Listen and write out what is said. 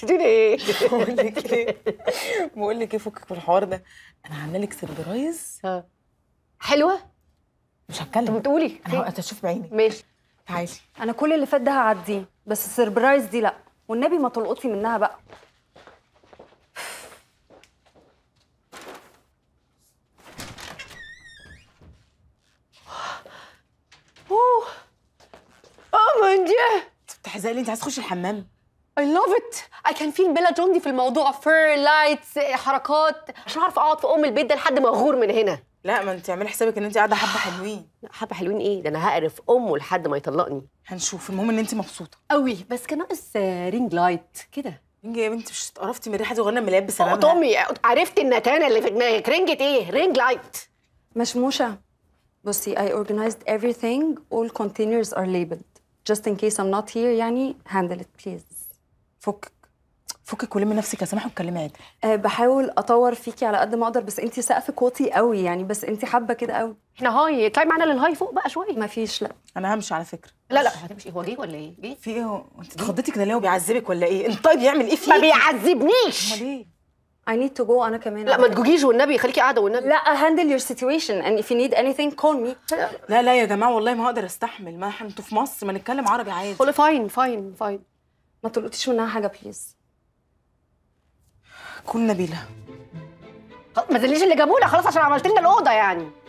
تشتري ايه؟ بقول لك ايه؟ بقول لك ايه فكك من الحوار ده انا عامله لك سربرايز حلوه؟ مش هتكلم انت بتقولي انت هشوف بعيني ماشي تعالي انا كل اللي فات ده هعديه بس السربرايز دي لا والنبي ما تلقطي منها بقى اوه اوه مون ديو انت بتحزقلي انت عايز تخشي الحمام I love it I can feel بلا جوندي في الموضوع فير لايتس حركات عشان اعرف اقعد في ام البيت ده لحد ما اغور من هنا لا ما انت اعملي حسابك ان انت قاعده حبه آه. حلوين حبه حلوين ايه ده انا هقرف امه لحد ما يطلقني هنشوف المهم ان انت مبسوطه قوي بس كان ناقص رينج لايت كده رينج يا بنتي مش اتقرفتي من ريحه صغنن ملاب بسلامها امي عرفت النتانه اللي في دماغك رينج ايه رينج لايت مشموشه بصي I organized everything all containers are labeled just in case I'm not here يعني handle it please فكك فكك ولمي نفسك يا سماح واتكلمي عادي أه بحاول اطور فيكي على قد ما اقدر بس انت سقفك واطي قوي يعني بس انت حابه كده قوي احنا هاي اطلعي معانا للهاي فوق بقى شويه مفيش لا انا همشي على فكره لا لا هتمشي هو جه ولا ايه جه في ايه هو انت اتخضيتي كده ليه هو بيعذبك ولا ايه انت طيب يعمل ايه فيك ما بيعذبنيش امال ايه I need to go أنا كمان لا ما تجوجيش والنبي خليكي قاعدة والنبي لا handle your situation and if you need anything call me لا لا يا جماعة والله ما اقدر استحمل ما احنا انتوا في مصر ما نتكلم عربي عادي قولي فاين فاين فاين ما تلقطيش منها حاجه بليز كل نبيله ما تقوليش اللي جابونا خلاص عشان عملت لنا الاوضه يعني